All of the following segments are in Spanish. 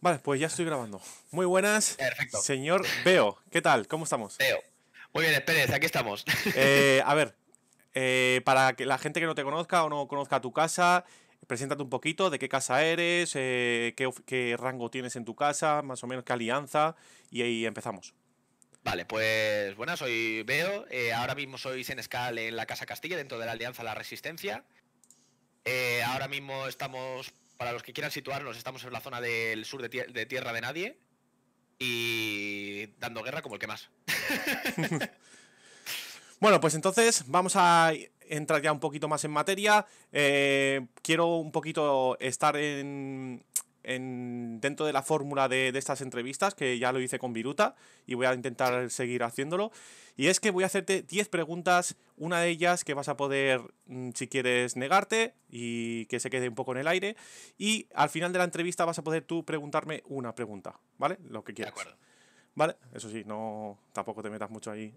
Vale, pues ya estoy grabando. Muy buenas, Perfecto. señor Veo. ¿Qué tal? ¿Cómo estamos? Veo. Muy bien, Pérez, aquí estamos. Eh, a ver, eh, para que la gente que no te conozca o no conozca tu casa, preséntate un poquito de qué casa eres, eh, qué, rango tienes en tu casa, más o menos qué alianza, y ahí empezamos. Vale, pues buenas, soy Veo. ahora mismo soy senescal en la Casa Castilla, dentro de la Alianza La Resistencia. ahora mismo estamos para los que quieran situarnos, estamos en la zona del sur de, Tierra de Nadie y dando guerra como el que más. bueno, pues entonces vamos a entrar ya un poquito más en materia. Eh, quiero un poquito estar en, dentro de la fórmula de, estas entrevistas, que ya lo hice con Viruta y voy a intentar seguir haciéndolo. Y es que voy a hacerte 10 preguntas, una de ellas que vas a poder, mm, si quieres, negarte y que se quede un poco en el aire. Y al final de la entrevista vas a poder tú preguntarme una pregunta, ¿vale? Lo que quieras. De acuerdo. ¿Vale? Eso sí, no tampoco te metas mucho ahí.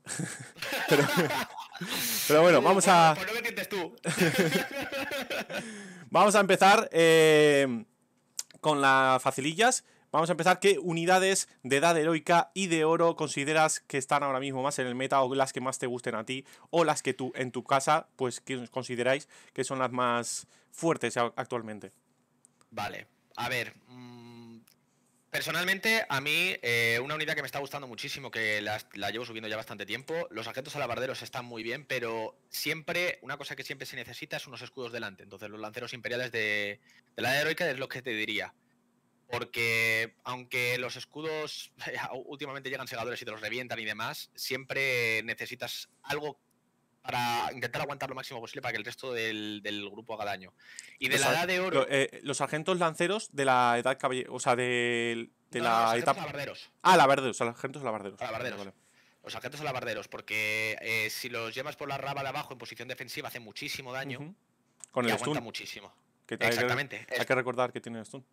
pero, bueno, vamos a. Pues no me tú. vamos a empezar. Eh, con las facilillas. Vamos a empezar. ¿Qué unidades de edad heroica y de oro consideras que están ahora mismo más en el meta o las que más te gusten a ti o las que tú en tu casa pues que consideráis que son las más fuertes actualmente? Vale, a ver, mm, Personalmente, a mí, eh, una unidad que me está gustando muchísimo, que la, llevo subiendo ya bastante tiempo, los agentes alabarderos están muy bien, pero siempre, una cosa que siempre se necesita es unos escudos delante. Entonces, los lanceros imperiales de, de la heroica es lo que te diría. Porque aunque los escudos últimamente llegan segadores y te los revientan y demás, siempre necesitas algo para intentar aguantar lo máximo posible para que el resto del, grupo haga daño. Y de la edad de oro. Eh, los sargentos lanceros de la edad caballero. O sea, de, de no, la los etapa. Alabarderos. Ah, sargentos Los sargentos alabarderos, porque eh, si los llevas por la raba de abajo en posición defensiva, hace muchísimo daño. Con el stun. muchísimo. Exactamente. Hay que, recordar que tienes stun.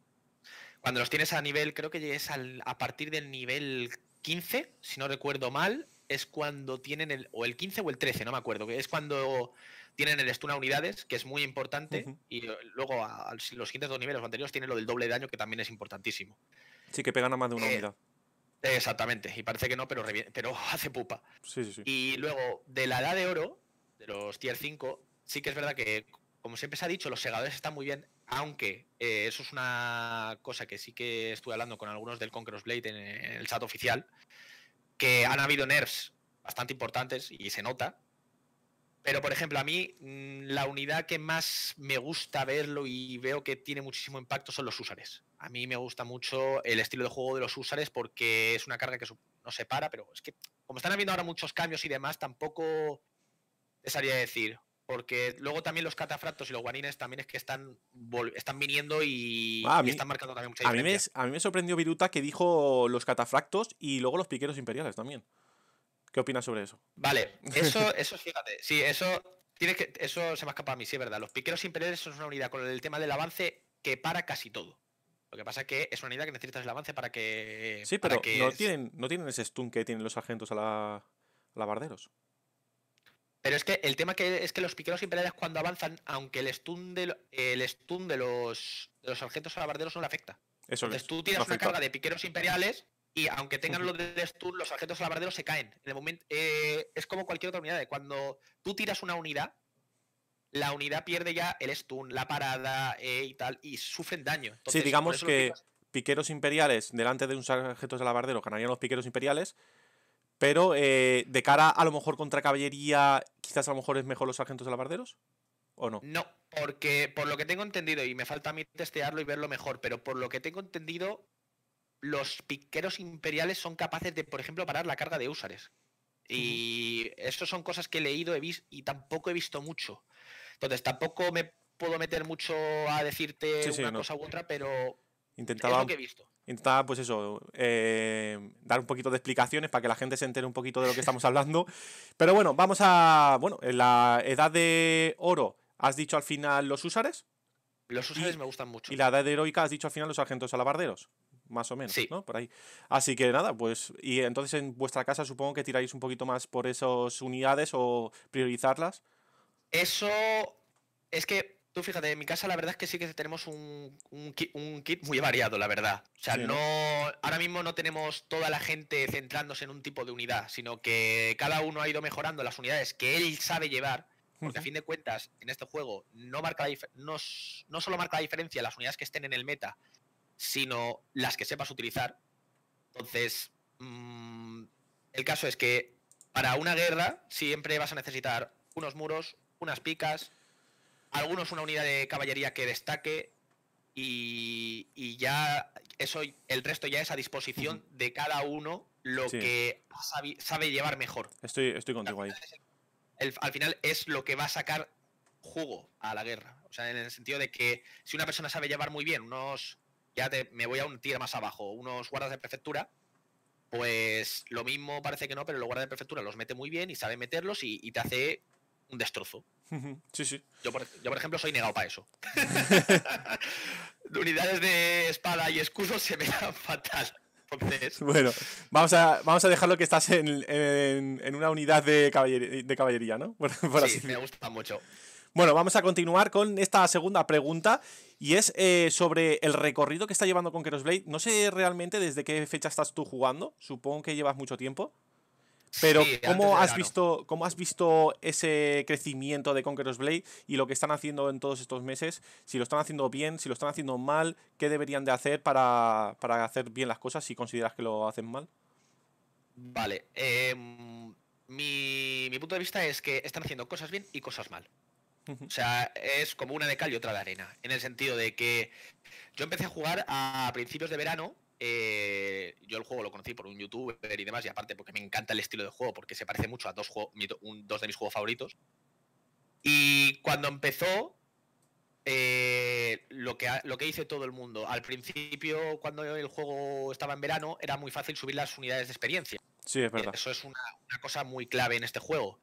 Cuando los tienes a nivel, creo que es al, a partir del nivel 15, si no recuerdo mal, es cuando tienen el, o el 15 o el 13, no me acuerdo, que es cuando tienen el stun a unidades, que es muy importante, y eh, luego los siguientes dos niveles anteriores tienen lo del doble daño, que también es importantísimo. Sí, que pegan a más de una eh, unidad. Exactamente, y parece que no, pero, pero hace pupa. Sí, sí, sí. Y luego, de la edad de oro, de los tier 5, sí que es verdad que, como siempre se ha dicho, los segadores están muy bien, aunque eh, eso es una cosa que sí que estuve hablando con algunos del Conqueror's Blade en, el chat oficial, que han habido nerfs bastante importantes y se nota. Pero, por ejemplo, a mí mm, la unidad que más me gusta verlo y veo que tiene muchísimo impacto son los usares. A mí me gusta mucho el estilo de juego de los usares porque es una carga que no se para, pero es que como están habiendo ahora muchos cambios y demás, tampoco te haría decir, porque luego también los catafractos y los guanines también es que están, están viniendo y, ah, están marcando también mucha diferencia. A mí, me, sorprendió Viruta que dijo los catafractos y luego los piqueros imperiales también. ¿Qué opinas sobre eso? Vale, eso, eso fíjate, sí, eso, tiene que, eso se me escapa a mí, sí, es verdad. Los piqueros imperiales son una unidad con el tema del avance que para casi todo. Lo que pasa es que es una unidad que necesitas el avance para que... Sí, pero que... No, tienen, no tienen ese stun que tienen los sargentos a la, a la barderos. Pero es que el tema que es que los piqueros imperiales cuando avanzan, aunque el stun de, el stun de los, de los sargentos alabarderos no le afecta. Entonces tú tiras una carga de piqueros imperiales y aunque tengan los de stun, los sargentos alabarderos se caen. En el momento, eh, es como cualquier otra unidad. Eh, cuando tú tiras una unidad, la unidad pierde ya el stun, la parada eh, y tal, y sufren daño. sí, digamos que piqueros imperiales delante de un sargento alabardero ganarían los piqueros imperiales, pero eh, de cara a lo mejor contra caballería, quizás a lo mejor es mejor los sargentos de alabarderos. ¿O no? No, porque por lo que tengo entendido, y me falta a mí testearlo y verlo mejor, pero por lo que tengo entendido, los piqueros imperiales son capaces de, por ejemplo, parar la carga de húsares. Y eso son cosas que he leído he visto, y tampoco he visto mucho. Entonces, tampoco me puedo meter mucho a decirte una cosa u otra, pero Intentaba... es lo que he visto intentaba, pues eso, eh, dar un poquito de explicaciones para que la gente se entere un poquito de lo que estamos hablando. Pero bueno, vamos a. Bueno, en la edad de oro, ¿has dicho al final los usares Los usares me gustan mucho. Y la edad heroica, has dicho al final los sargentos alabarderos. Más o menos, ¿no? Por ahí. Así que nada, pues. Y entonces en vuestra casa supongo que tiráis un poquito más por esas unidades o priorizarlas. Eso. Es que Tú fíjate, en mi casa la verdad es que sí que tenemos un, kit, muy variado, la verdad. O sea, no, ahora mismo no tenemos toda la gente centrándose en un tipo de unidad, sino que cada uno ha ido mejorando las unidades que él sabe llevar. Porque a fin de cuentas, en este juego no, marca no, no solo marca la diferencia las unidades que estén en el meta, sino las que sepas utilizar. Entonces, mm, el caso es que para una guerra siempre vas a necesitar unos muros, unas picas, algunos una unidad de caballería que destaque y, ya eso, el resto ya es a disposición de cada uno lo que sabe, llevar mejor. Estoy, estoy contigo ahí. al final es lo que va a sacar jugo a la guerra. O sea, en el sentido de que si una persona sabe llevar muy bien unos, ya me voy a un tier más abajo, unos guardas de prefectura, pues lo mismo parece que no, pero los guardas de prefectura los mete muy bien y sabe meterlos y te hace un destrozo. Sí, sí. Yo por, ejemplo, soy negado para eso. Unidades de espada y escudo se me dan fatal. Bueno, vamos a, vamos a dejarlo que estás en, una unidad de caballería, de caballería ¿no? sí, me gusta mucho. Bueno, vamos a continuar con esta segunda pregunta y es eh, sobre el recorrido que está llevando con Blade. No sé realmente desde qué fecha estás tú jugando, supongo que llevas mucho tiempo. Pero ¿cómo, has visto, ¿cómo has visto ese crecimiento de Conqueror's Blade y lo que están haciendo en todos estos meses? Si lo están haciendo bien, si lo están haciendo mal, ¿qué deberían de hacer para, hacer bien las cosas si consideras que lo hacen mal? Vale. Em, mi, mi punto de vista es que están haciendo cosas bien y cosas mal. O sea, es como una de cal y otra de arena. En el sentido de que yo empecé a jugar a principios de verano eh, yo el juego lo conocí por un youtuber y demás, y aparte porque me encanta el estilo de juego, porque se parece mucho a dos, dos de mis juegos favoritos. Y cuando empezó, eh, lo, que, lo que hice todo el mundo, al principio, cuando el juego estaba en verano, era muy fácil subir las unidades de experiencia. Sí, es verdad. Eso es una cosa muy clave en este juego.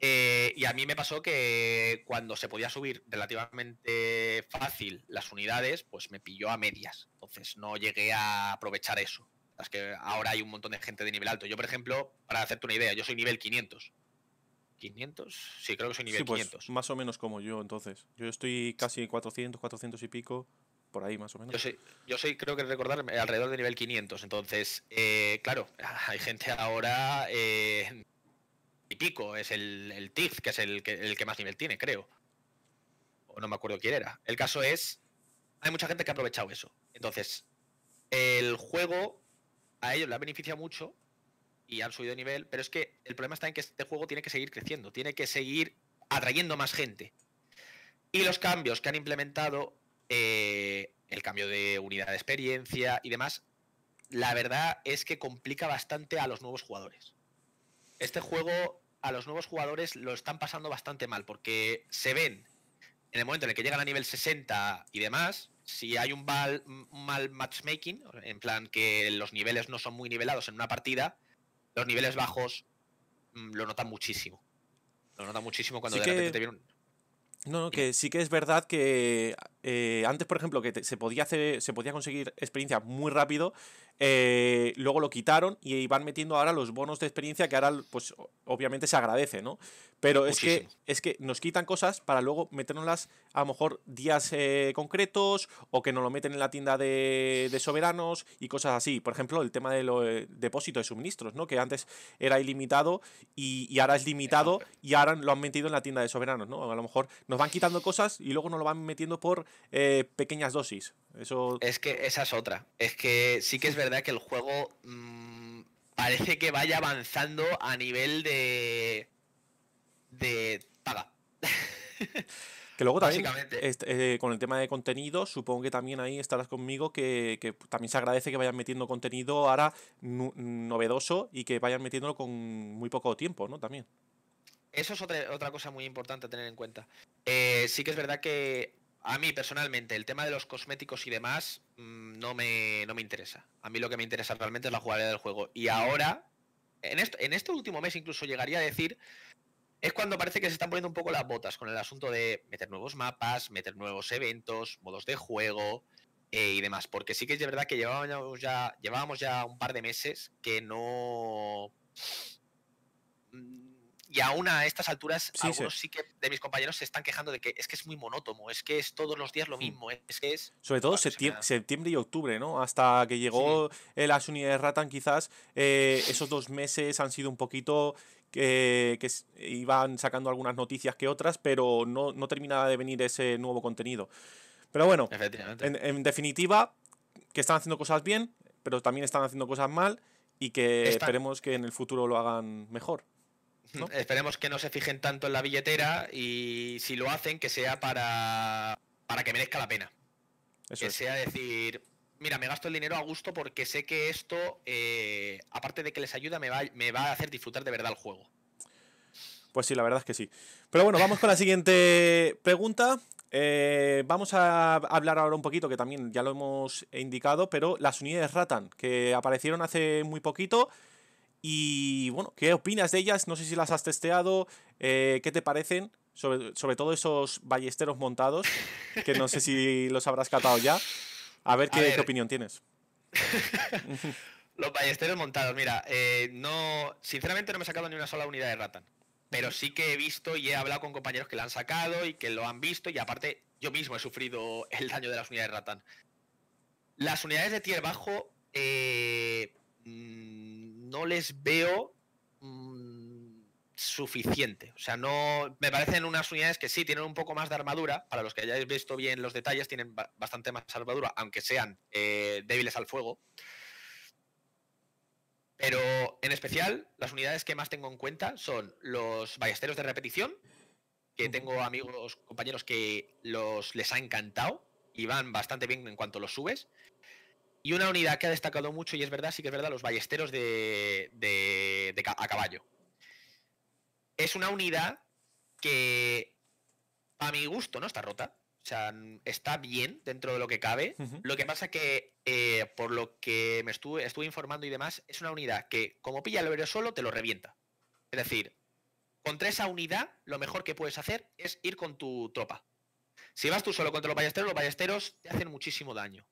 Eh, y a mí me pasó que cuando se podía subir relativamente fácil las unidades, pues me pilló a medias. Entonces no llegué a aprovechar eso. Es que ahora hay un montón de gente de nivel alto. Yo, por ejemplo, para hacerte una idea, yo soy nivel 500. ¿500? Sí, creo que soy nivel 500. Pues, más o menos como yo, entonces. Yo estoy casi 400, 400 y pico, por ahí más o menos. Yo soy, creo que recordar, alrededor de nivel 500. Entonces, eh, claro, hay gente ahora... Eh, y pico, es el, el que es el que, el que más nivel tiene, creo. O no me acuerdo quién era. El caso es, hay mucha gente que ha aprovechado eso. Entonces, el juego a ellos le ha beneficiado mucho y han subido de nivel, pero es que el problema está en que este juego tiene que seguir creciendo, tiene que seguir atrayendo más gente. Y los cambios que han implementado, eh, el cambio de unidad de experiencia y demás, la verdad es que complica bastante a los nuevos jugadores este juego a los nuevos jugadores lo están pasando bastante mal, porque se ven en el momento en el que llegan a nivel 60 y demás, si hay un mal, matchmaking, en plan que los niveles no son muy nivelados en una partida, los niveles bajos mm, lo notan muchísimo. Lo notan muchísimo cuando de repente te viene No, no, que sí que es verdad que eh, antes, por ejemplo, que se, podía hacer, se podía conseguir experiencia muy rápido, eh, luego lo quitaron y van metiendo ahora los bonos de experiencia que ahora, pues obviamente se agradece, ¿no? Pero es que, es que nos quitan cosas para luego meternoslas a lo mejor días eh, concretos o que nos lo meten en la tienda de, soberanos y cosas así. Por ejemplo, el tema del los eh, depósito de suministros, ¿no? Que antes era ilimitado y, ahora es limitado y ahora lo han metido en la tienda de soberanos, ¿no? A lo mejor nos van quitando cosas y luego nos lo van metiendo por pequeñas dosis. Eso... Es que esa es otra. Es que sí que es verdad verdad que el juego mm, parece que vaya avanzando a nivel de. de paga. Que luego también, este, eh, con el tema de contenido, supongo que también ahí estarás conmigo, que, también se agradece que vayan metiendo contenido ahora novedoso y que vayan metiéndolo con muy poco tiempo, ¿no? También. Eso es otra, cosa muy importante a tener en cuenta. Eh, sí que es verdad que a mí personalmente el tema de los cosméticos y demás mm, no, me, no me interesa. A mí lo que me interesa realmente es la jugabilidad del juego. Y ahora, en, este último mes incluso llegaría a decir, es cuando parece que se están poniendo un poco las botas con el asunto de meter nuevos mapas, meter nuevos eventos, modos de juego eh, y demás. Porque sí que es de verdad que llevábamos ya, llevábamos ya un par de meses que no y aún a estas alturas, sí, algunos sí. que de mis compañeros se están quejando de que es que es muy monótono, es que es todos los días lo mm. mismo, es que es... Sobre todo septiembre, y octubre, ¿no? Hasta que llegó el las unidades Ratan, quizás eh, esos dos meses han sido un poquito que, iban sacando algunas noticias que otras, pero no, no terminaba de venir ese nuevo contenido. Pero bueno, en, definitiva, que están haciendo cosas bien, pero también están haciendo cosas mal y que esperemos que en el futuro lo hagan mejor. Esperemos que no se fijen tanto en la billetera y si lo hacen, que sea para, para que merezca la pena. que sea decir, mira, me gasto el dinero a gusto porque sé que esto, eh, aparte de que les ayuda, me va, me va a hacer disfrutar de verdad el juego. Pues sí, la verdad es que sí. Pero bueno, vamos con la siguiente pregunta. Eh, vamos a hablar ahora un poquito, que también ya lo hemos indicado, pero las unidades Ratan, que aparecieron hace muy poquito y bueno, ¿qué opinas de ellas? No sé si las has testeado, eh, ¿qué te parecen? Sobre, todo esos ballesteros montados, que no sé si los habrás catado ya. A ver qué, opinión tienes. los ballesteros montados, mira, eh, no, sinceramente no me he sacado ni una sola unidad de Ratan. Pero sí que he visto y he hablado con compañeros que la han sacado y que lo han visto. Y aparte, yo mismo he sufrido el daño de las unidades de Ratan. Las unidades de tier bajo. Eh, mm, no les veo mm, suficiente. O sea, no. Me parecen unas unidades que sí tienen un poco más de armadura. Para los que hayáis visto bien los detalles, tienen bastante más armadura, aunque sean eh, débiles al fuego. Pero en especial, las unidades que más tengo en cuenta son los ballesteros de repetición, que tengo amigos, compañeros que los les ha encantado y van bastante bien en cuanto los subes. Y una unidad que ha destacado mucho, y es verdad, sí que es verdad, los ballesteros de, a caballo. Es una unidad que, a mi gusto, no está rota. O sea, está bien dentro de lo que cabe. Lo que pasa que, eh, por lo que me estuve, estuve informando y demás, es una unidad que, como pilla el obrero solo, te lo revienta. Es decir, contra esa unidad, lo mejor que puedes hacer es ir con tu tropa. Si vas tú solo contra los ballesteros, los ballesteros te hacen muchísimo daño.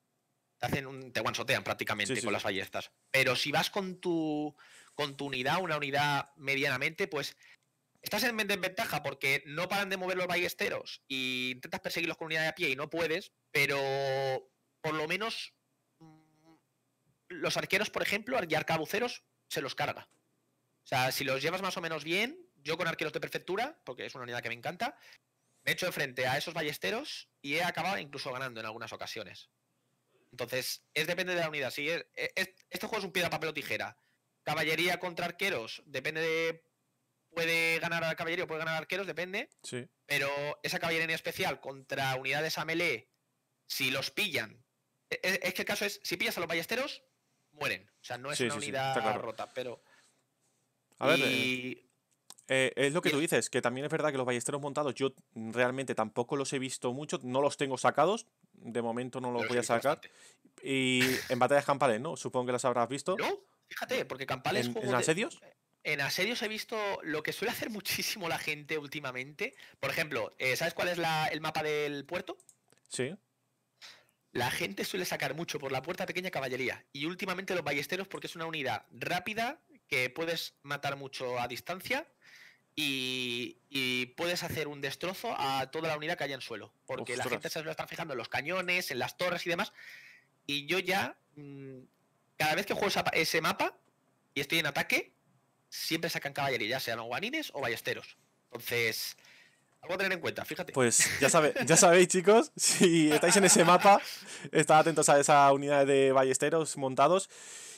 Te hacen un, te guansotean prácticamente con las ballestas. Pero si vas con tu, con tu unidad, una unidad medianamente, pues estás en ventaja porque no paran de mover los ballesteros y intentas perseguirlos con unidad de a pie y no puedes, pero por lo menos mm, los arqueros, por ejemplo, y arcabuceros se los carga. O sea, si los llevas más o menos bien, yo con arqueros de prefectura, porque es una unidad que me encanta, me echo de frente a esos ballesteros y he acabado incluso ganando en algunas ocasiones. Entonces, es depende de la unidad. E, este juego es un piedra, papel o tijera. Caballería contra arqueros, depende de. Puede ganar a caballería o puede ganar a arqueros, depende. Sí. Pero esa caballería especial contra unidades a melee, si los pillan. E, e, es, que el caso es: si pillas a los ballesteros, mueren. O sea, no es una unidad rota, pero. A ver, eh, eh, es lo que tú dices, que también es verdad que los ballesteros montados yo realmente tampoco los he visto mucho, no los tengo sacados, de momento no los voy a sacar. Y en batallas campales, ¿no? Supongo que las habrás visto. No, fíjate, porque campales... ¿En, asedios? En asedios he visto lo que suele hacer muchísimo la gente últimamente. Por ejemplo, eh, ¿sabes cuál es el mapa del puerto? Sí. La gente suele sacar mucho por la puerta pequeña caballería. Y últimamente los ballesteros porque es una unidad rápida que puedes matar mucho a distancia y, puedes hacer un destrozo a toda la unidad que haya en suelo. Porque la gente se lo están fijando en los cañones, en las torres y demás. Y yo ya, mm, cada vez que juego ese mapa y estoy en ataque, siempre sacan caballería, ya sean guanines o ballesteros. Entonces, algo a tener en cuenta, fíjate. Pues ya, sabe, ya sabéis, chicos, si estáis en ese mapa, estad atentos a esa unidad de ballesteros montados.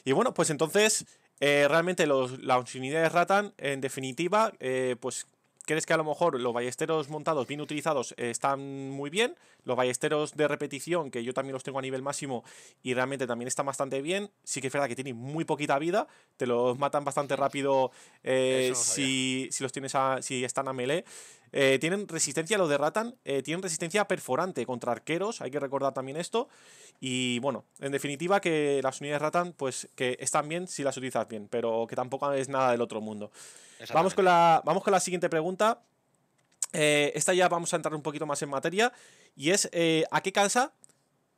Y bueno, pues entonces eh, realmente los, las unidades Ratan, en definitiva, eh, pues crees que a lo mejor los ballesteros montados bien utilizados están muy bien, los ballesteros de repetición, que yo también los tengo a nivel máximo y realmente también están bastante bien, sí que es verdad que tienen muy poquita vida, te los matan bastante rápido eh, si, si, los tienes a, si están a melee. Eh, tienen resistencia, lo de ratan eh, tienen resistencia perforante contra arqueros, hay que recordar también esto. Y bueno, en definitiva que las unidades ratan, pues que están bien si las utilizas bien, pero que tampoco es nada del otro mundo. Vamos con la, vamos con la siguiente pregunta. Eh, esta ya vamos a entrar un poquito más en materia. Y es, ¿a qué casa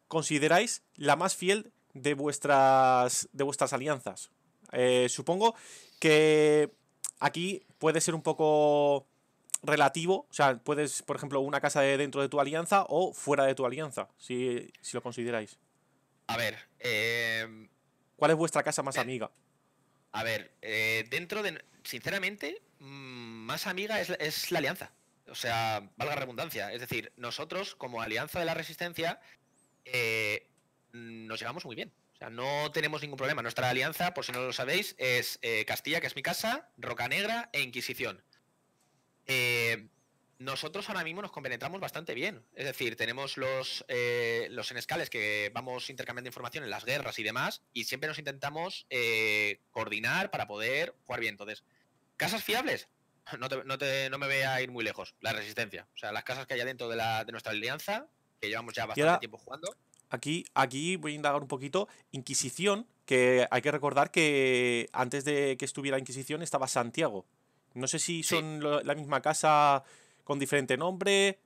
consideráis la más fiel de vuestras, de vuestras alianzas? supongo que aquí puede ser un poco relativo, o sea, puedes, por ejemplo, una casa de dentro de tu alianza o fuera de tu alianza, si, lo consideráis. A ver, eh, ¿cuál es vuestra casa más amiga? A ver, eh, dentro de, sinceramente, mm, más amiga es, es la alianza. O sea, valga la redundancia. Es decir, nosotros como alianza de la resistencia eh, nos llevamos muy bien. O sea, no tenemos ningún problema. Nuestra alianza, por si no lo sabéis, es Castilla, que es mi casa, Roca Negra e Inquisición. Eh, nosotros ahora mismo nos compenetramos bastante bien. Es decir, tenemos los, eh, los enescales que vamos intercambiando información en las guerras y demás, y siempre nos intentamos eh, coordinar para poder jugar bien. Entonces, casas fiables, no, me voy a ir muy lejos. La resistencia. O sea, las casas que hay dentro de, nuestra alianza, que llevamos ya bastante tiempo jugando. Aquí, aquí voy a indagar un poquito. Inquisición, que hay que recordar que antes de que estuviera Inquisición estaba Santiago. No sé si son la misma casa con diferente nombre.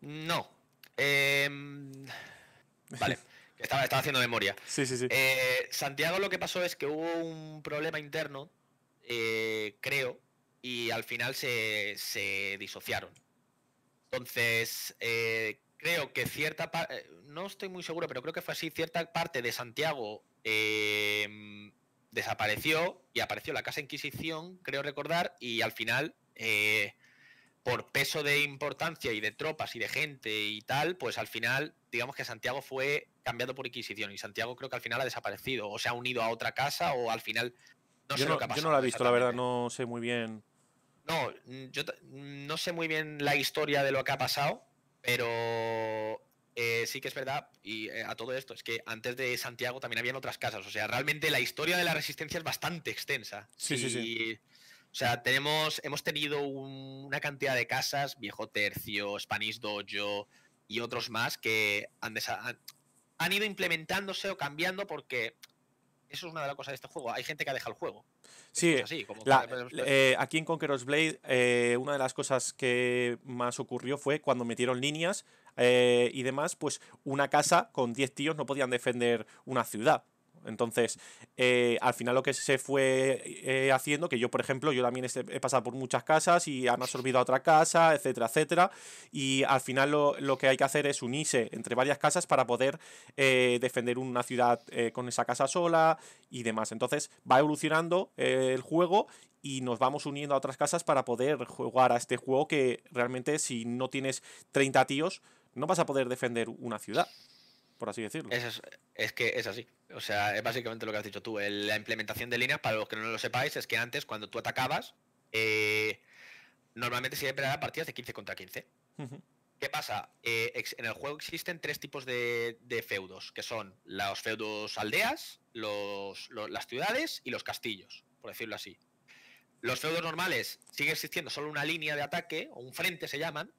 No. Em, vale. estaba, haciendo memoria. Sí, sí, sí. Eh, Santiago lo que pasó es que hubo un problema interno, eh, creo, y al final se, se disociaron. Entonces, eh, creo que cierta parte, no estoy muy seguro, pero creo que fue así, cierta parte de Santiago em, desapareció y apareció la Casa Inquisición, creo recordar, y al final, eh, por peso de importancia y de tropas y de gente y tal, pues al final, digamos que Santiago fue cambiado por Inquisición y Santiago creo que al final ha desaparecido o se ha unido a otra casa o al final... No yo, sé no, lo que ha pasado, yo no la he visto, la verdad, no sé muy bien. No, yo no sé muy bien la historia de lo que ha pasado, pero eh, sí que es verdad, y eh, a todo esto, es que antes de Santiago también habían otras casas. O sea, realmente la historia de la resistencia es bastante extensa. Sí, sí, sí. O sea, tenemos, hemos tenido una cantidad de casas, Viejo Tercio, Spanish Dojo y otros más que han, han, han ido implementándose o cambiando porque eso es una de las cosas de este juego. Hay gente que ha dejado el juego. Sí, eh, aquí en Conqueror's Blade eh, una de las cosas que más ocurrió fue cuando metieron líneas eh, y demás, pues una casa con 10 tíos no podían defender una ciudad. Entonces, eh, al final lo que se fue eh, haciendo, que yo, por ejemplo, yo también este, he pasado por muchas casas y han absorbido a otra casa, etcétera, etcétera. Y al final lo, que hay que hacer es unirse entre varias casas para poder eh, defender una ciudad con esa casa sola y demás. Entonces, va evolucionando el juego y nos vamos uniendo a otras casas para poder jugar a este juego que realmente si no tienes 30 tíos, no vas a poder defender una ciudad por así decirlo. Es, que es así. O sea, es básicamente lo que has dicho tú. la implementación de líneas, para los que no lo sepáis, es que antes, cuando tú atacabas, eh, normalmente siempre a partidas de 15 contra 15. ¿Qué pasa? Eh, en el juego existen tres tipos de, feudos, que son los feudos aldeas, las ciudades y los castillos, por decirlo así. Los feudos normales sigue existiendo solo una línea de ataque, o un frente se llaman,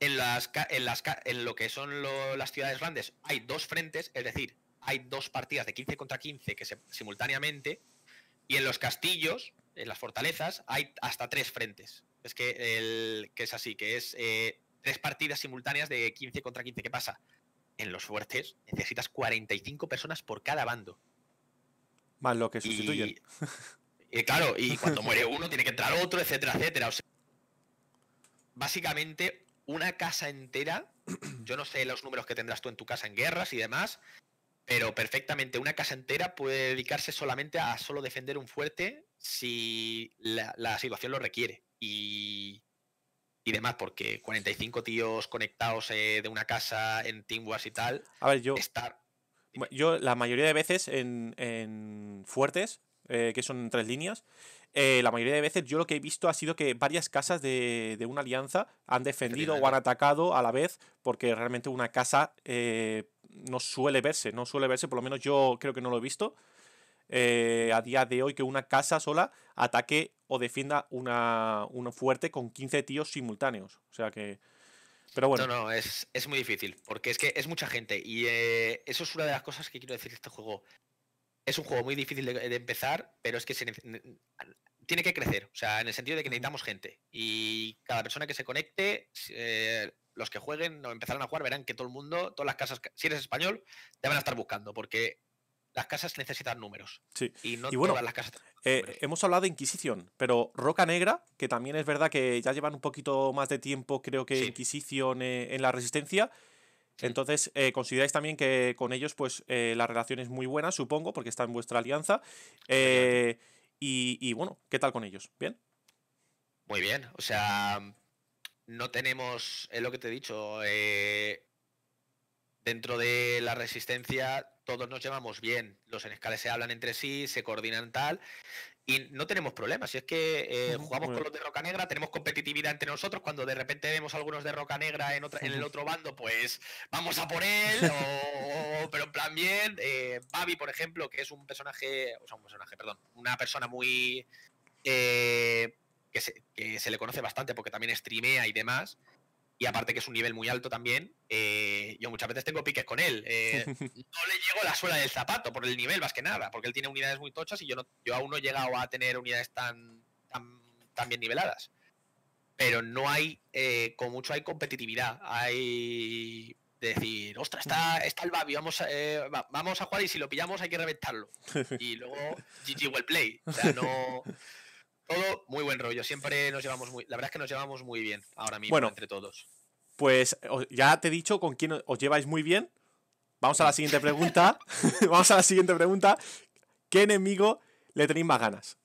en, las, en, las, en lo que son las ciudades grandes hay dos frentes, es decir, hay dos partidas de 15 contra 15 que se, simultáneamente, y en los castillos, en las fortalezas, hay hasta tres frentes. Es que, el, que es así, que es eh, tres partidas simultáneas de 15 contra 15. ¿Qué pasa? En los fuertes necesitas 45 personas por cada bando. Más lo que sustituyen. claro, y cuando muere uno tiene que entrar otro, etcétera, etcétera. básicamente una casa entera, yo no sé los números que tendrás tú en tu casa en guerras y demás, pero perfectamente una casa entera puede dedicarse solamente a solo defender un fuerte si la, situación lo requiere. Y, y demás, porque 45 tíos conectados eh, de una casa en Team y tal. A ver, yo. Yo, la mayoría de veces en, en fuertes, eh, que son tres líneas, eh, la mayoría de veces yo lo que he visto ha sido que varias casas de, una alianza han defendido o han atacado a la vez, porque realmente una casa eh, no suele verse, no suele verse, por lo menos yo creo que no lo he visto. a día de hoy que una casa sola ataque o defienda una, fuerte con 15 tíos simultáneos. O sea que. Pero bueno. No, no, es, muy difícil, porque es que es mucha gente. Y eso es una de las cosas que quiero decir de este juego es un juego muy difícil de, empezar, pero es que tiene que crecer, o sea, en el sentido de que necesitamos gente. Y cada persona que se conecte, eh, los que jueguen o empezarán a jugar verán que todo el mundo, todas las casas, si eres español, te van a estar buscando, porque las casas necesitan números. Sí. Y bueno, las eh, hemos hablado de Inquisición, pero Roca Negra, que también es verdad que ya llevan un poquito más de tiempo, creo que Inquisición eh, en la Resistencia, entonces, eh, consideráis también que con ellos, pues, eh, la relación es muy buena, supongo, porque está en vuestra alianza. Eh, y, y, bueno, ¿qué tal con ellos? ¿Bien? Muy bien. O sea, no tenemos, es lo que te he dicho, dentro de la resistencia todos nos llevamos bien. Los enescales se hablan entre sí, se coordinan tal y no tenemos problemas. Si es que eh, jugamos con los de Roca Negra, tenemos competitividad entre nosotros. Cuando de repente vemos algunos de Roca Negra en, otra, en el otro bando, pues vamos a por él. pero en plan bien, eh, Babi, por ejemplo, que es un personaje, o sea, un personaje, perdón, una persona muy. Eh, que, se, que se le conoce bastante porque también streamea y demás. Y aparte que es un nivel muy alto también, eh, yo muchas veces tengo piques con él. Eh, no le llego la suela del zapato por el nivel, más que nada, porque él tiene unidades muy tochas y yo, no, yo aún no he llegado a tener unidades tan, bien niveladas. Pero no hay, eh, con mucho hay competitividad, hay decir, ostras, está, está el Babi, vamos, vamos a jugar y si lo pillamos hay que reventarlo. Y luego, GG, well play. O sea, no, todo muy buen rollo. Siempre nos llevamos muy. La verdad es que nos llevamos muy bien ahora mismo entre todos. Pues ya te he dicho con quién os lleváis muy bien. Vamos a la siguiente pregunta. Vamos a la siguiente pregunta. ¿Qué enemigo le tenéis más ganas?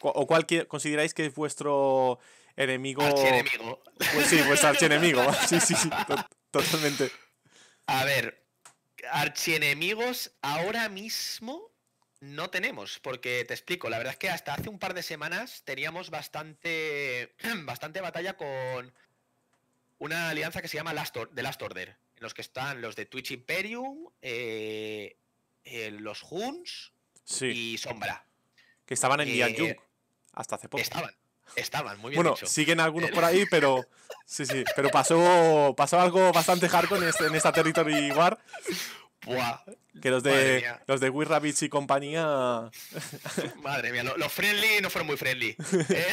¿O cuál consideráis que es vuestro enemigo? Archienemigo. Pues sí, vuestro archienemigo. Sí, sí, sí. Totalmente. A ver, archienemigos ahora mismo no tenemos, porque te explico, la verdad es que hasta hace un par de semanas teníamos bastante, bastante batalla con una alianza que se llama Last The Last Order, en los que están los de Twitch Imperium, eh, eh, los Huns y Sombra. Que estaban en eh, Lian hasta hace poco. Estaban, estaban, muy bien Bueno, siguen algunos por ahí, pero sí, sí, pero pasó, pasó algo bastante hardcore en, este, en esta Territory War. Buah, que los de los de We Rabbits y compañía. Madre mía, los, friendly no fueron muy friendly. ¿eh?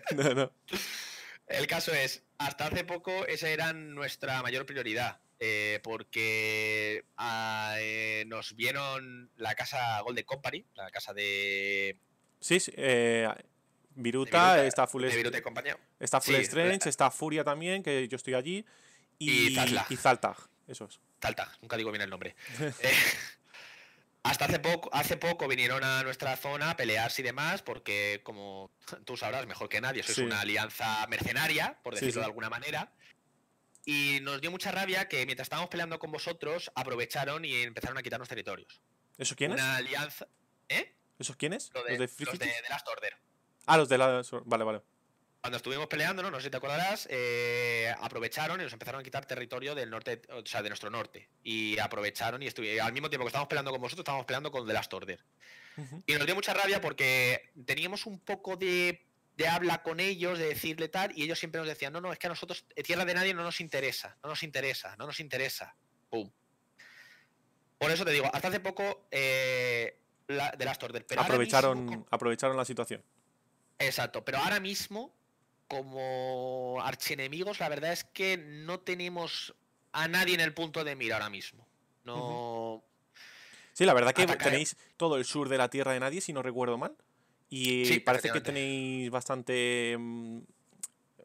El caso es, hasta hace poco esa era nuestra mayor prioridad. Eh, porque ah, eh, nos vieron la casa Golden Company, la casa de. Sí, sí Viruta, está Full, está Full Strange, está Furia también, que yo estoy allí. Y, y, y Zaltag, eso es. Talta, nunca digo bien el nombre. Eh, hasta hace poco, hace poco vinieron a nuestra zona a pelearse y demás, porque como tú sabrás mejor que nadie, eso es una alianza mercenaria, por decirlo de alguna manera. Y nos dio mucha rabia que mientras estábamos peleando con vosotros, aprovecharon y empezaron a quitarnos territorios. ¿Eso quiénes? Una alianza. ¿Eh? ¿Esos quiénes? ¿Los de, los de, Last Order. Ah, los de Order, Vale, vale cuando estuvimos peleando, ¿no? sé si te acordarás, eh, aprovecharon y nos empezaron a quitar territorio del norte, o sea, de nuestro norte. Y aprovecharon y al mismo tiempo que estábamos peleando con vosotros, estábamos peleando con The Last Order. Y nos dio mucha rabia porque teníamos un poco de, habla con ellos, de decirle tal, y ellos siempre nos decían, no, no, es que a nosotros, eh, tierra de nadie no nos interesa, no nos interesa, no nos interesa. ¡Pum! Por eso te digo, hasta hace poco eh, la, The Last Order. Pero aprovecharon, aprovecharon la situación. Exacto, pero ahora mismo como archienemigos, la verdad es que no tenemos a nadie en el punto de mira ahora mismo. No. Sí, la verdad que tenéis todo el sur de la tierra de nadie, si no recuerdo mal. Y parece que tenéis bastante mm,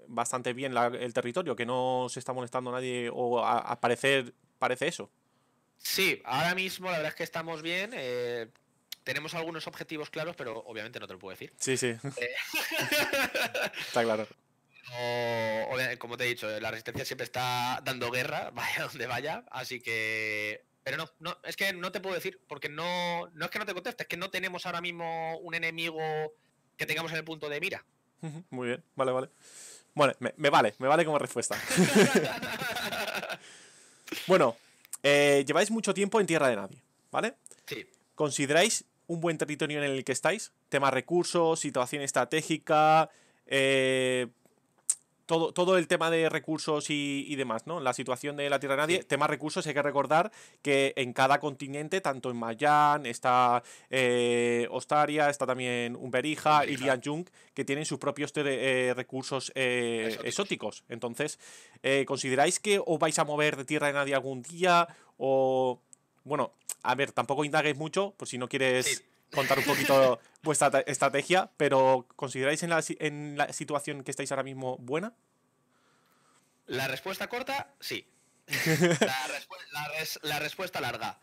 bastante bien el territorio, que no se está molestando nadie o a, parecer, parece eso. Sí, ahora mismo la verdad es que estamos bien. Eh, tenemos algunos objetivos claros, pero obviamente no te lo puedo decir. Sí, sí. Eh, está claro. O, como te he dicho, la resistencia siempre está dando guerra, vaya donde vaya, así que... Pero no, es que no te puedo decir, porque no, no es que no te conteste, es que no tenemos ahora mismo un enemigo que tengamos en el punto de mira. Muy bien, vale, vale. Bueno, me, vale, me vale como respuesta. bueno, eh, lleváis mucho tiempo en Tierra de Nadie, ¿vale? Sí. ¿Consideráis un buen territorio en el que estáis. Tema recursos, situación estratégica, eh, todo, todo, el tema de recursos y, demás, ¿no? La situación de la Tierra de Nadie. Tema recursos, hay que recordar que en cada continente, tanto en Mayan, está eh, Ostaria, está también Umberija, y Lianjung, que tienen sus propios eh, recursos exóticos. Entonces, ¿consideráis que os vais a mover de Tierra de Nadie algún día? ¿O.? Bueno, a ver, tampoco indaguéis mucho, por si no quieres contar un poquito vuestra estrategia, pero ¿consideráis en la, en la situación que estáis ahora mismo buena? La respuesta corta, sí. la, respuesta larga.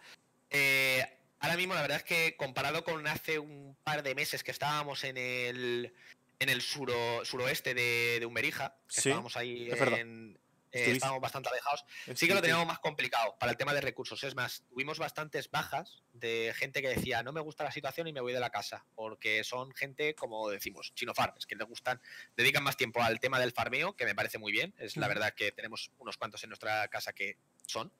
Eh, ahora mismo, la verdad es que comparado con hace un par de meses que estábamos en el, en el suro, suroeste de, de Umberija, que estábamos ahí en, Estamos estábamos bastante alejados. Sí que lo tenemos más complicado para el tema de recursos. Es más, tuvimos bastantes bajas de gente que decía, no me gusta la situación y me voy de la casa, porque son gente, como decimos, chino que les gustan, dedican más tiempo al tema del farmeo, que me parece muy bien. Es la verdad que tenemos unos cuantos en nuestra casa que son,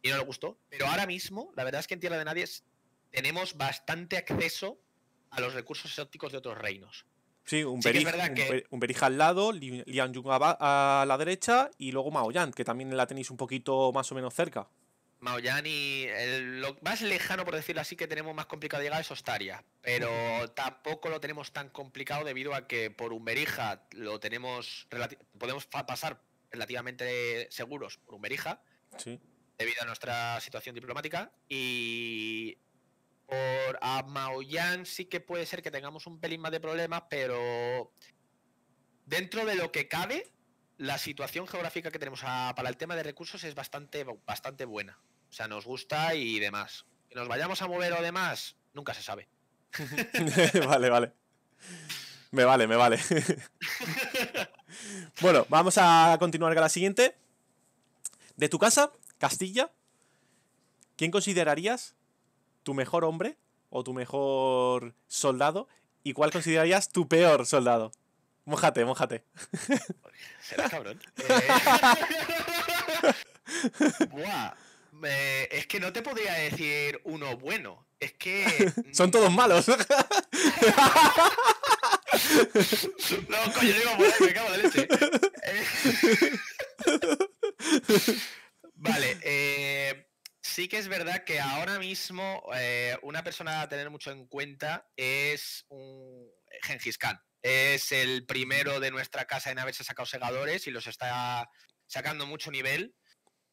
y no les gustó. Pero ahora mismo, la verdad es que en Tierra de Nadie tenemos bastante acceso a los recursos exóticos de otros reinos. Sí, un, Berija al lado, Lian Jung a, la derecha y luego Maoyan, que también la tenéis un poquito más o menos cerca. Maoyan y lo más lejano, por decirlo así, que tenemos más complicado de llegar es Ostaria. Pero tampoco lo tenemos tan complicado debido a que por Umberija lo tenemos podemos pasar relativamente seguros por un Sí. Debido a nuestra situación diplomática. Y por a Maoyan sí que puede ser que tengamos un pelín más de problemas, pero dentro de lo que cabe, la situación geográfica que tenemos para el tema de recursos es bastante, bastante buena. O sea, nos gusta y demás. Que nos vayamos a mover o demás, nunca se sabe. vale, vale. Me vale, me vale. bueno, vamos a continuar con la siguiente. De tu casa, Castilla, ¿quién considerarías tu mejor hombre o tu mejor soldado y cuál considerarías tu peor soldado. Mójate, mójate. Será cabrón. Eh, Buah. es que no te podría decir uno bueno. Es que. Son todos malos. no, coño, digo, bueno, me cago de leche. Eh, vale, eh. Sí que es verdad que ahora mismo eh, una persona a tener mucho en cuenta es un Gengis Khan. Es el primero de nuestra casa en haberse sacado segadores y los está sacando mucho nivel.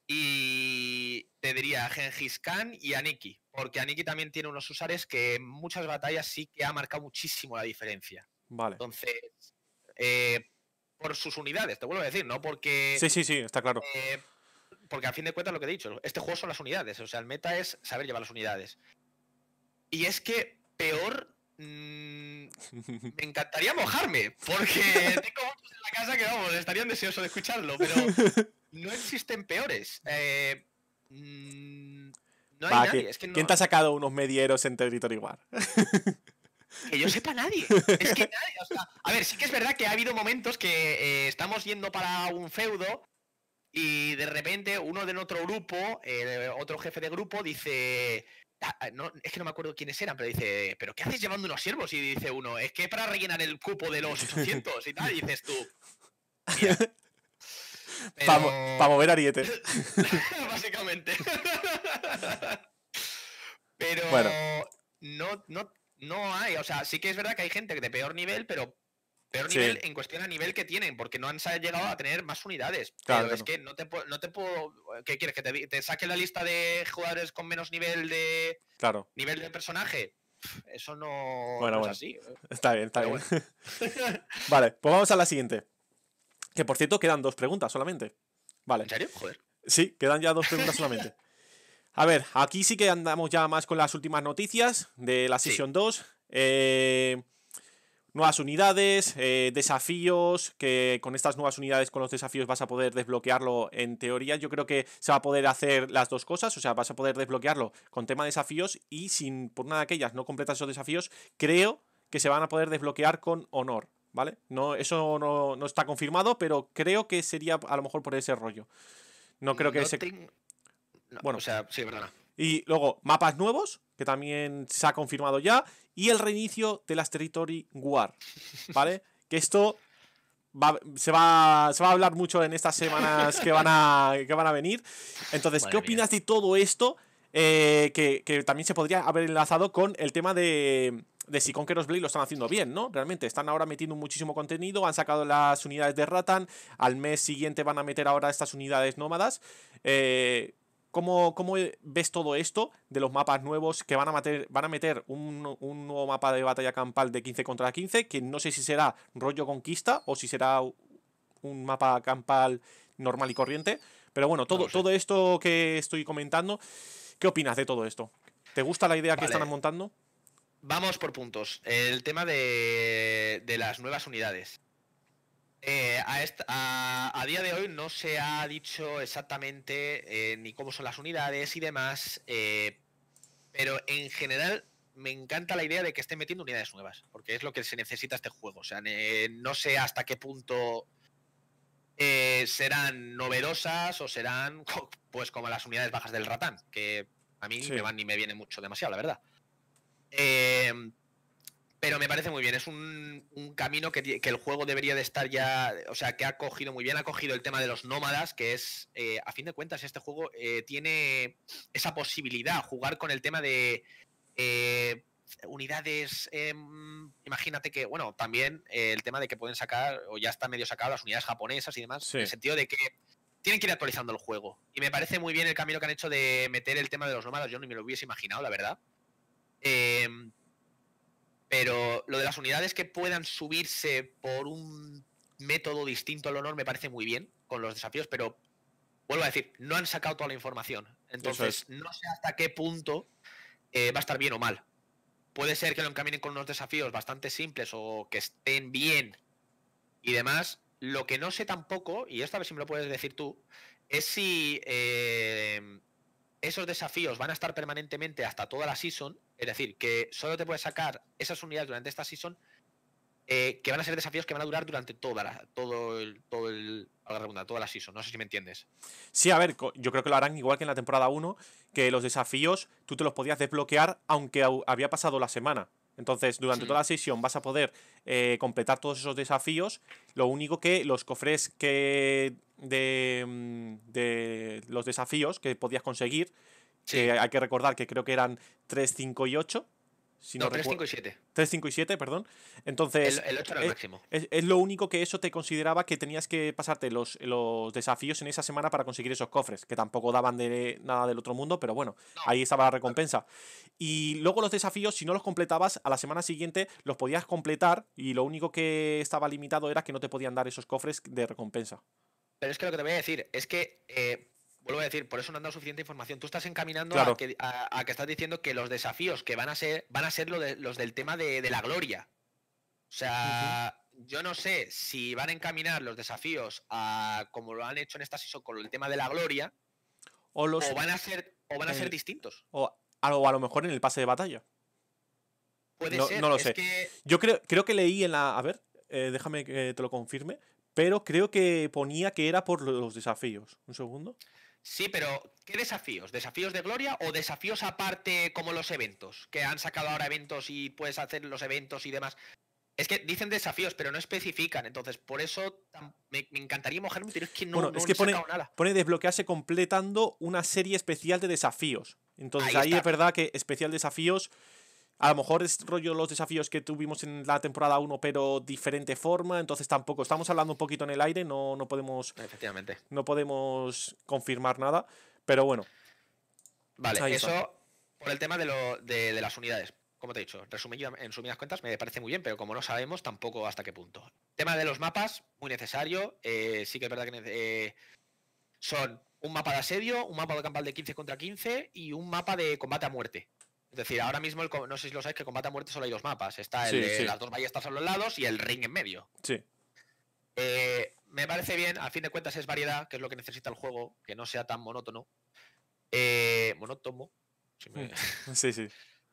Y te diría Genghis Khan y Aniki, porque Aniki también tiene unos usares que en muchas batallas sí que ha marcado muchísimo la diferencia. Vale. Entonces, eh, por sus unidades, te vuelvo a decir, ¿no? Porque. Sí, sí, sí, está claro. Eh, porque a fin de cuentas lo que he dicho, este juego son las unidades, o sea, el meta es saber llevar las unidades. Y es que peor mm, me encantaría mojarme, porque tengo muchos en la casa que vamos, estarían deseosos de escucharlo, pero no existen peores. ¿Quién te ha sacado unos medieros en territorio igual? Que yo sepa nadie. Es que nadie. a ver, sí que es verdad que ha habido momentos que eh, estamos yendo para un feudo y de repente uno del otro grupo, eh, otro jefe de grupo, dice... Ah, ah, es que no me acuerdo quiénes eran, pero dice, ¿pero qué haces llevando unos siervos? Y dice uno, es que para rellenar el cupo de los 800 y tal, dices tú. Para mover ariete. Básicamente. pero no, no, no hay, o sea, sí que es verdad que hay gente de peor nivel, pero Peor nivel en cuestión a nivel que tienen, porque no han llegado a tener más unidades. pero es que no te, no te puedo. ¿Qué quieres? ¿Que te, saque la lista de jugadores con menos nivel de. Claro. Nivel de personaje? Eso no, es así. Está bien, está bien. vale, pues vamos a la siguiente. Que por cierto, quedan dos preguntas solamente. Vale. ¿En serio? Joder. Sí, quedan ya dos preguntas solamente. A ver, aquí sí que andamos ya más con las últimas noticias de la sesión 2. Eh nuevas unidades, eh, desafíos, que con estas nuevas unidades, con los desafíos vas a poder desbloquearlo en teoría. Yo creo que se va a poder hacer las dos cosas, o sea, vas a poder desbloquearlo con tema de desafíos y sin por nada de aquellas no completas esos desafíos, creo que se van a poder desbloquear con honor. ¿Vale? No, eso no, está confirmado, pero creo que sería a lo mejor por ese rollo. No creo que se. bueno. O sea, sí, verdad Y luego, mapas nuevos, que también se ha confirmado ya, y el reinicio de las Territory War, ¿vale? que esto se, va, se va a hablar mucho en estas semanas que van a, van a venir. Entonces, ¿qué opinas de todo esto? Eh, que, también se podría haber enlazado con el tema de, de si Conqueror's Blade lo están haciendo bien, ¿no? Realmente están ahora metiendo muchísimo contenido, han sacado las unidades de Ratan, al mes siguiente van a meter ahora estas unidades nómadas. Eh, ¿Cómo, ves todo esto de los mapas nuevos que van a meter, van a meter un, nuevo mapa de batalla campal de 15 contra 15? Que no sé si será rollo conquista o si será un mapa campal normal y corriente. Pero bueno, todo, todo esto que estoy comentando, ¿qué opinas de todo esto? ¿Te gusta la idea que están montando? Vamos por puntos. El tema de, de las nuevas unidades. Eh, a, día de hoy no se ha dicho exactamente eh, ni cómo son las unidades y demás, eh, pero en general me encanta la idea de que estén metiendo unidades nuevas, porque es lo que se necesita este juego. O sea, no sé hasta qué punto serán novedosas o serán pues como las unidades bajas del ratán, que a mí me van ni me viene mucho demasiado, la verdad. Pero me parece muy bien, es un, camino que, el juego debería de estar ya, o sea, que ha cogido muy bien, ha cogido el tema de los nómadas, que es, eh, a fin de cuentas, este juego eh, tiene esa posibilidad, jugar con el tema de eh, unidades, em, imagínate que, bueno, también el tema de que pueden sacar, o ya está medio sacado, las unidades japonesas y demás, en el sentido de que tienen que ir actualizando el juego. Y me parece muy bien el camino que han hecho de meter el tema de los nómadas, yo ni me lo hubiese imaginado, la verdad. Eh, pero lo de las unidades que puedan subirse por un método distinto al honor me parece muy bien con los desafíos, pero vuelvo a decir, no han sacado toda la información. Entonces, no sé hasta qué punto eh, va a estar bien o mal. Puede ser que lo encaminen con unos desafíos bastante simples o que estén bien y demás. Lo que no sé tampoco, y esto a ver si me lo puedes decir tú, es si eh, esos desafíos van a estar permanentemente hasta toda la season, es decir, que solo te puedes sacar esas unidades durante esta season, eh, que van a ser desafíos que van a durar durante toda la, todo el, todo el, toda la season. No sé si me entiendes. Sí, a ver, yo creo que lo harán igual que en la temporada 1, que los desafíos tú te los podías desbloquear aunque había pasado la semana. Entonces, durante toda la sesión vas a poder eh, completar todos esos desafíos. Lo único que los cofres que de, mm, de los desafíos que podías conseguir, que hay que recordar que creo que eran 3, 5 y 8, no, 3, 5 y 7. 3, 5 y 7, perdón. Entonces. El, 8 era el es, máximo. Es, lo único que eso te consideraba que tenías que pasarte los, los, desafíos en esa semana para conseguir esos cofres, que tampoco daban de, nada del otro mundo, pero bueno, ahí estaba la recompensa. Y luego los desafíos, si no los completabas, a la semana siguiente los podías completar y lo único que estaba limitado era que no te podían dar esos cofres de recompensa. Pero es que lo que te voy a decir es que. Eh, vuelvo a decir, por eso no han dado suficiente información. Tú estás encaminando a, que, estás diciendo que los desafíos que van a ser, van a ser los del tema de, la gloria. O sea, yo no sé si van a encaminar los desafíos a como lo han hecho en esta sesión con el tema de la gloria. O, van a ser, distintos. O a, lo mejor en el pase de batalla. Puede no, ser. No lo sé. Yo creo, que leí en la. A ver, eh, déjame que te lo confirme. Pero creo que ponía que era por los desafíos. Un segundo. Sí, pero ¿qué desafíos? ¿Desafíos de gloria o desafíos aparte como los eventos? Que han sacado ahora eventos y puedes hacer los eventos y demás. Es que dicen desafíos, pero no especifican. Entonces, por eso me, encantaría mojarme, pero es que no, es que pone, desbloquearse completando una serie especial de desafíos. Entonces, ahí es verdad que especial desafíos a lo mejor es rollo los desafíos que tuvimos en la temporada 1, pero diferente forma. Entonces tampoco estamos hablando un poquito en el aire, no, no podemos. No podemos confirmar nada. Pero bueno. Vale, eso por el tema de, lo, de, las unidades como te he dicho, en sumidas cuentas, me parece muy bien, pero como no sabemos tampoco hasta qué punto. Tema de los mapas, muy necesario. Eh, sí que es verdad que eh, son un mapa de asedio, un mapa de campal de 15 contra 15 y un mapa de combate a muerte. Es decir, ahora mismo, no sé si lo sabéis, que combate a muerte solo hay dos mapas. Está el de las dos ballestas a los lados y el ring en medio. Sí. Eh, me parece bien, a fin de cuentas es variedad, que es lo que necesita el juego, que no sea tan monótono. Eh, monótono. Mm. Sí, sí.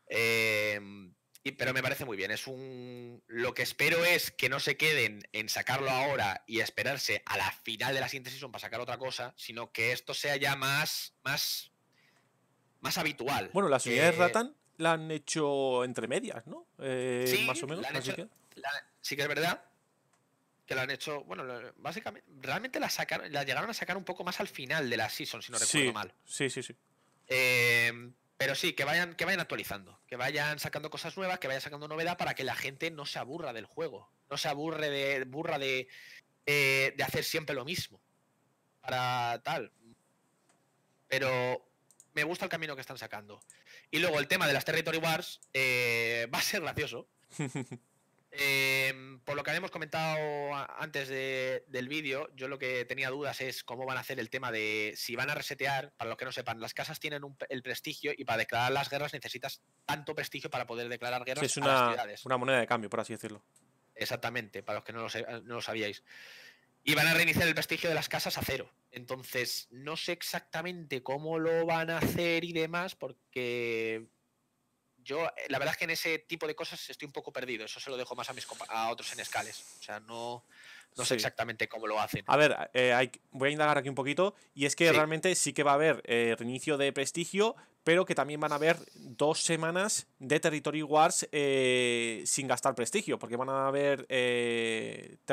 Em, pero me parece muy bien. Es un. Lo que espero es que no se queden en sacarlo ahora y esperarse a la final de la siguiente season para sacar otra cosa, sino que esto sea ya más, más más habitual. Bueno, las unidades eh, Ratan la han hecho entre medias, ¿no? Eh, más o menos. sí que es verdad que la han hecho, bueno, básicamente, realmente la sacaron, la llegaron a sacar un poco más al final de la season, si no recuerdo mal. Sí, sí, sí. Eh, pero sí, que vayan, que vayan actualizando, que vayan sacando cosas nuevas, que vayan sacando novedad para que la gente no se aburra del juego, no se aburre de, burra de, eh, de hacer siempre lo mismo. Para tal. Pero me gusta el camino que están sacando. Y luego el tema de las Territory Wars eh, va a ser gracioso. Em, por lo que habíamos comentado antes del vídeo, yo lo que tenía dudas es cómo van a hacer el tema de si van a resetear, para los que no sepan, las casas tienen el prestigio y para declarar las guerras necesitas tanto prestigio para poder declarar guerras. es una, las ciudades. moneda de cambio, por así decirlo. Exactamente, para los que no lo, no lo sabíais. Y van a reiniciar el prestigio de las casas a cero. Entonces, no sé exactamente cómo lo van a hacer y demás, porque yo, eh, la verdad es que en ese tipo de cosas estoy un poco perdido. Eso se lo dejo más a, mis otros en escales. O sea, no, no sé exactamente cómo lo hacen. A ver, eh, voy a indagar aquí un poquito. Y es que realmente sí que va a haber eh, reinicio de prestigio, pero que también van a haber dos semanas de Territory Wars eh, sin gastar prestigio, porque van a haber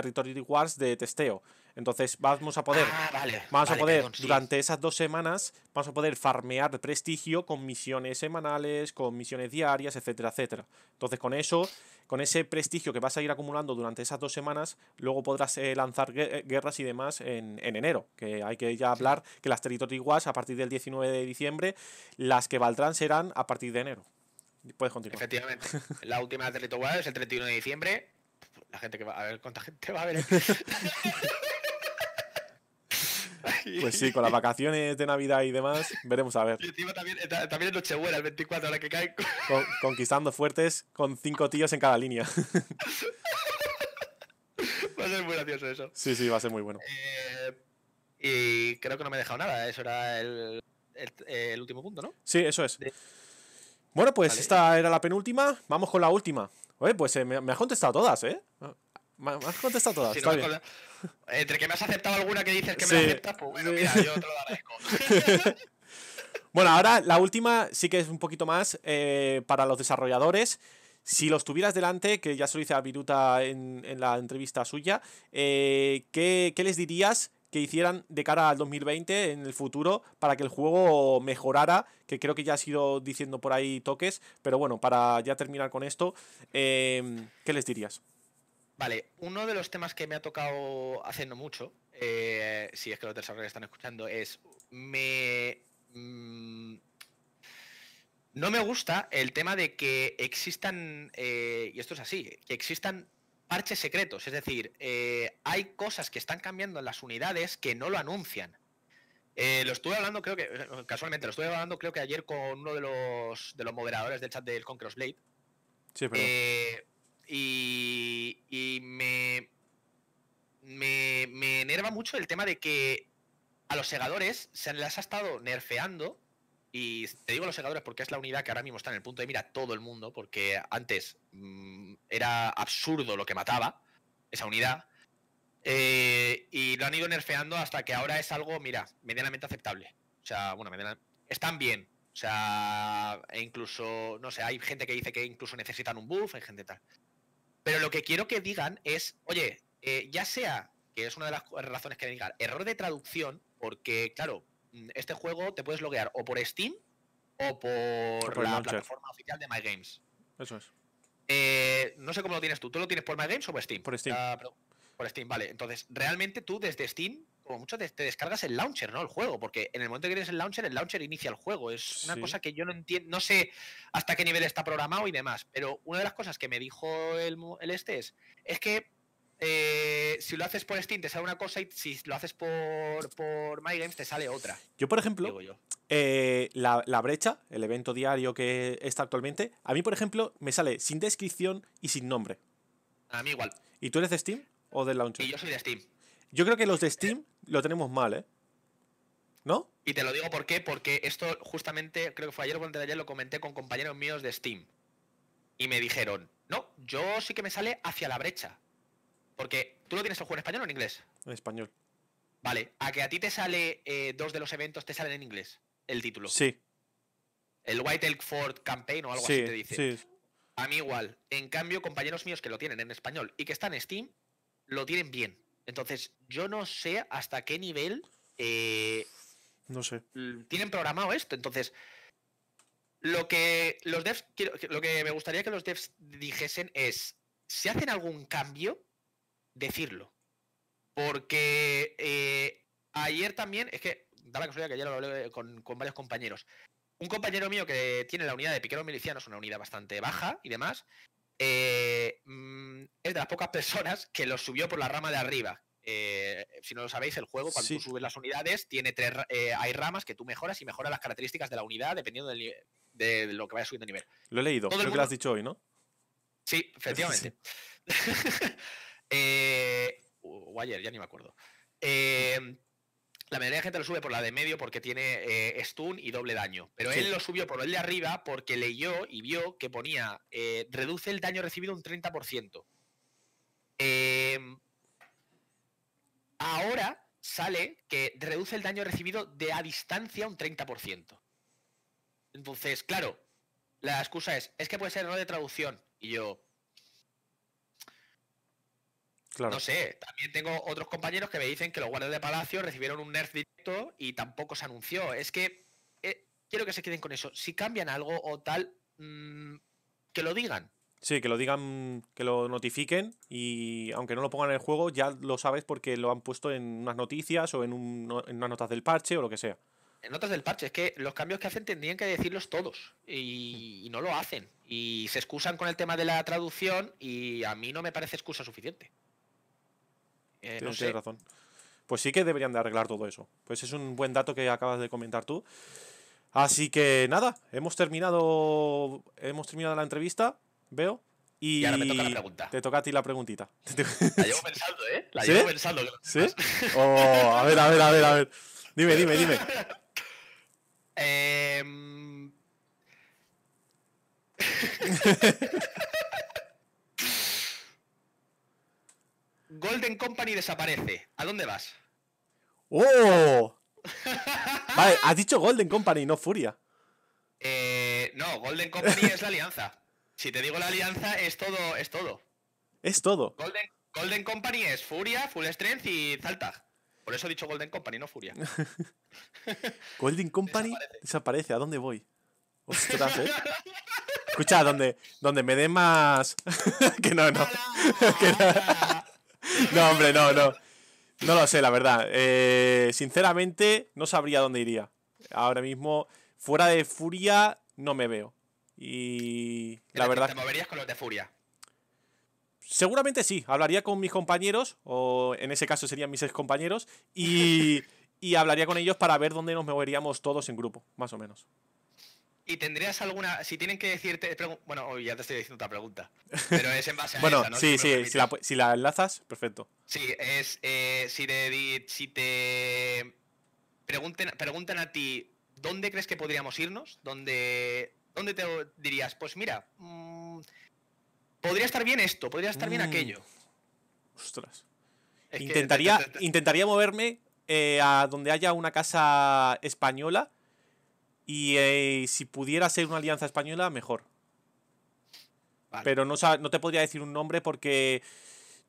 Territory Wars de testeo. Entonces vamos a poder, ah, a poder durante esas dos semanas, vamos a poder farmear prestigio con misiones semanales, con misiones diarias, etcétera, etcétera. Entonces con eso, con ese prestigio que vas a ir acumulando durante esas dos semanas, luego podrás eh, lanzar eh, guerras y demás en, enero. Que hay que ya hablar que las territorios Wars a partir del 19 de diciembre, las que valdrán serán a partir de enero. Puedes continuar. Efectivamente. La última de Territory es el 31 de diciembre la gente que va a ver cuánta gente va a ver. Pues sí, con las vacaciones de Navidad y demás, veremos a ver. también, eh, también es Nochebuena, el 24, ahora que cae. conquistando fuertes con cinco tíos en cada línea. Va a ser muy gracioso eso. Sí, sí, va a ser muy bueno. Eh, y creo que no me he dejado nada, eso era el, último punto, ¿no? Sí, eso es. Bueno, pues esta era la penúltima, vamos con la última. Oye, pues eh, me, has contestado todas, ¿eh? Ah, me, has contestado todas. está bien. Entre que me has aceptado alguna que dices que me aceptas, pues bueno, mira, yo te lo agradezco. bueno, ahora la última sí que es un poquito más eh, para los desarrolladores. Si los tuvieras delante, que ya se lo hice a Viruta en, en la entrevista suya, eh, ¿qué, ¿qué les dirías que hicieran de cara al 2020 en el futuro para que el juego mejorara, que creo que ya has ido diciendo por ahí toques, pero bueno, para ya terminar con esto, em, ¿qué les dirías? Vale, uno de los temas que me ha tocado haciendo mucho, eh, si es que los desarrolladores están escuchando, es me... Mm, no me gusta el tema de que existan, eh, y esto es así, que existan parches secretos, es decir, eh, hay cosas que están cambiando en las unidades que no lo anuncian. Eh, lo estuve hablando, creo que, casualmente, lo estuve hablando creo que ayer con uno de los, de los moderadores del chat del Conqueror's Blade. Sí, pero... Eh, y, y me, me, me enerva mucho el tema de que a los segadores se les ha estado nerfeando y te digo los segadores porque es la unidad que ahora mismo está en el punto de mira todo el mundo, porque antes mm, era absurdo lo que mataba esa unidad. Eh, y lo han ido nerfeando hasta que ahora es algo, mira, medianamente aceptable. O sea, bueno, medianamente... están bien. O sea, e incluso, no sé, hay gente que dice que incluso necesitan un buff, hay gente tal. Pero lo que quiero que digan es, oye, eh, ya sea, que es una de las razones que digan, error de traducción, porque, claro, Mm, este juego te puedes loguear o por Steam o por, la plataforma oficial de My Games. Eso es. Eh, no sé cómo lo tienes tú. ¿Tú lo tienes por My Games o por Steam? Por Steam. Ah, por Steam, vale. Entonces, realmente tú desde Steam, como mucho, te, descargas el launcher, ¿no? El juego. Porque en el momento que tienes el launcher, el launcher inicia el juego. Es una cosa que yo no entiendo. No sé hasta qué nivel está programado y demás. Pero una de las cosas que me dijo el, este es, es que eh, si lo haces por Steam te sale una cosa y si lo haces por, por My te sale otra. Yo, por ejemplo, eh, la, brecha, el evento diario que está actualmente, a mí, por ejemplo, me sale sin descripción y sin nombre. A mí igual. ¿Y tú eres de Steam o del launcher? Y yo soy de Steam. Yo creo que los de Steam lo tenemos mal, ¿eh? ¿No? Y te lo digo por qué, porque esto justamente, creo que fue ayer o antes de ayer, lo comenté con compañeros míos de Steam. Y me dijeron, no, yo sí que me sale hacia la brecha. Porque tú lo tienes el juego en español o en inglés. En español. Vale, a que a ti te sale eh, dos de los eventos, te salen en inglés el título. Sí. El White Elk Ford Campaign o algo así te dice. Sí. A mí igual. En cambio, compañeros míos que lo tienen en español y que están en Steam, lo tienen bien. Entonces, yo no sé hasta qué nivel. Eh, no sé. Tienen programado esto. Entonces, lo que los devs. Lo que me gustaría que los devs dijesen es: si hacen algún cambio, decirlo. Porque eh, ayer también, es que da la casualidad que ayer lo hablé con, varios compañeros. Un compañero mío que tiene la unidad de piqueros milicianos, una unidad bastante baja y demás, eh, mm, es de las pocas personas que lo subió por la rama de arriba. Eh, si no lo sabéis, el juego, cuando tú subes las unidades, tiene tres, hay ramas que tú mejoras y mejoras las características de la unidad dependiendo de lo que vaya subiendo de nivel. Lo he leído, creo que lo has dicho hoy, ¿no? Sí, efectivamente. Eh, o ya ni me acuerdo. Eh, la mayoría de gente lo sube por la de medio porque tiene eh, stun y doble daño. Pero él lo subió por el de arriba porque leyó y vio que ponía eh, reduce el daño recibido un 30%. Em, ahora sale que reduce el daño recibido de a distancia un 30%. Entonces, claro, la excusa es, es que puede ser error de traducción. Y yo, no sé, también tengo otros compañeros que me dicen que los guardias de Palacio recibieron un nerf directo y tampoco se anunció. Es que eh, quiero que se queden con eso. Si cambian algo o tal, mm, que lo digan. Sí, que lo digan, que lo notifiquen y aunque no lo pongan en el juego, ya lo sabes porque lo han puesto en unas noticias o en, unas notas del parche o lo que sea. En notas del parche, es que los cambios que hacen tendrían que decirlos todos y no lo hacen. Y se excusan con el tema de la traducción y a mí no me parece excusa suficiente. Eh, no tienes razón. Pues sí que deberían de arreglar todo eso. Pues es un buen dato que acabas de comentar tú. Así que nada, hemos terminado, hemos terminado la entrevista, veo. Y, Te toca a ti la preguntita. La llevo pensando, ¿eh? La ¿Sí? llevo pensando. ¿Sí? Oh, a ver, a ver, a ver, a ver. Dime, dime, dime. Eh... Golden Company desaparece. ¿A dónde vas? ¡Oh! vale, has dicho Golden Company, no Furia. Eh, no, Golden Company es la alianza. Si te digo la alianza, es todo. Es todo. Es todo. Golden, Company es Furia, Full Strength y Zaltag. Por eso he dicho Golden Company, no Furia. Golden Company desaparece. ¿A dónde voy? Ostras, ¿eh? Escucha, donde, donde me dé más. que no, no. no, hombre, no, no. No lo sé, la verdad. Eh, sinceramente, no sabría dónde iría. Ahora mismo, fuera de Furia, no me veo. Y la verdad. ¿Te moverías con los de Furia? Seguramente sí. Hablaría con mis compañeros, o en ese caso serían mis excompañeros, y, y hablaría con ellos para ver dónde nos moveríamos todos en grupo, más o menos. ¿Y tendrías alguna, si tienen que decirte, bueno, oh, ya te estoy diciendo otra pregunta, pero es en base a... bueno, sí, sí, si la, enlazas, perfecto. Sí, es eh, si, te, si te pregunten, preguntan a ti, ¿dónde crees que podríamos irnos? ¿Dónde, dónde te dirías, pues mira, mm, podría estar bien esto, podría estar bien mm. aquello? Ostras. intentaría, intentaría moverme eh, a donde haya una casa española y eh, si pudiera ser una alianza española, mejor. Pero no, no te podría decir un nombre porque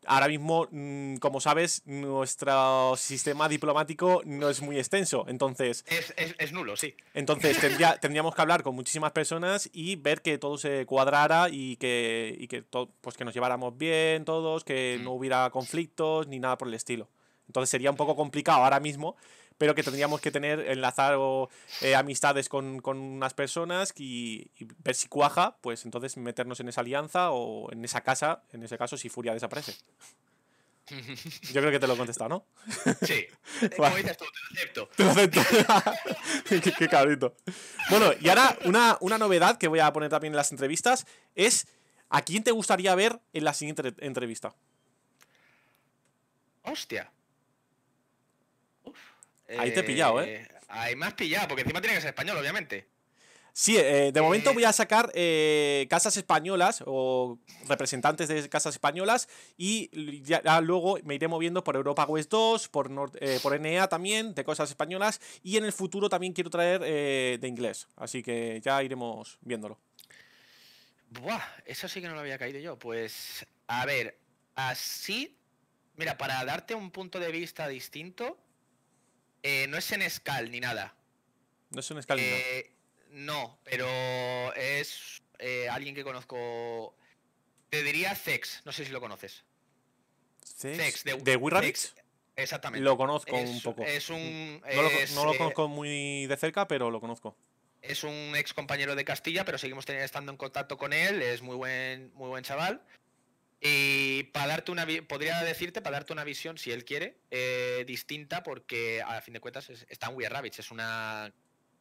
ahora mismo, mm, como sabes, nuestro sistema diplomático no es muy extenso. Entonces. Es, nulo, sí. Entonces tendríamos que hablar con muchísimas personas y ver que todo se cuadrara y que, y que pues que nos lleváramos bien todos, que mm. no hubiera conflictos ni nada por el estilo. Entonces sería un poco complicado ahora mismo pero que tendríamos que tener, enlazar o, eh, amistades con, unas personas y, ver si cuaja, pues entonces meternos en esa alianza o en esa casa, en ese caso, si Furia desaparece. Yo creo que te lo he contestado, ¿no? Sí. Eh, como dices te lo acepto. qué, cabrito. Bueno, y ahora una, una novedad que voy a poner también en las entrevistas es ¿a quién te gustaría ver en la siguiente entrevista? Hostia. Ahí te he pillado, ¿eh? eh ahí más pillado, porque encima tiene que ser español, obviamente. Sí, eh, de momento eh, voy a sacar casas españolas o representantes de casas españolas y ya, luego me iré moviendo por Europa West 2, por, por NEA también, de cosas españolas y en el futuro también quiero traer de inglés, así que ya iremos viéndolo. Buah, eso sí que no lo había caído yo. Pues, a ver, así, mira, para darte un punto de vista distinto, eh, no es en Scal ni nada. No es en Scal eh, No, pero es eh, alguien que conozco. Te diría Zex, no sé si lo conoces. Zex, de, de Exactamente. Lo conozco un poco. Es un, no, lo, conozco muy de cerca, pero lo conozco. Es un ex compañero de Castilla, pero seguimos estando en contacto con él. Es muy buen, muy buen chaval. Y para darte una podría decirte, para darte una visión, si él quiere, eh, distinta, porque a fin de cuentas está en Weird Rabbits, es una,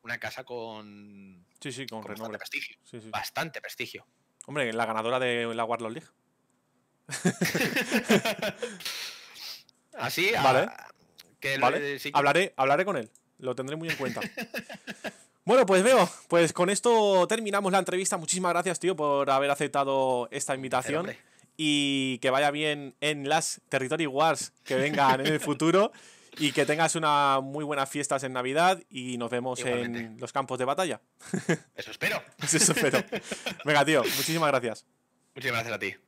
una casa con, sí, sí, con, bastante prestigio. Bastante prestigio. Hombre, la ganadora de la Warlord League. Así, ah, ah, vale. hablaré, hablaré con él, lo tendré muy en cuenta. Bueno, pues veo, pues con esto terminamos la entrevista. Muchísimas gracias, tío, por haber aceptado esta invitación y que vaya bien en las Territory Wars que vengan en el futuro y que tengas una muy buenas fiestas en Navidad y nos vemos en los campos de batalla. Eso espero. Eso espero. Venga, tío, muchísimas gracias. Muchísimas gracias a ti.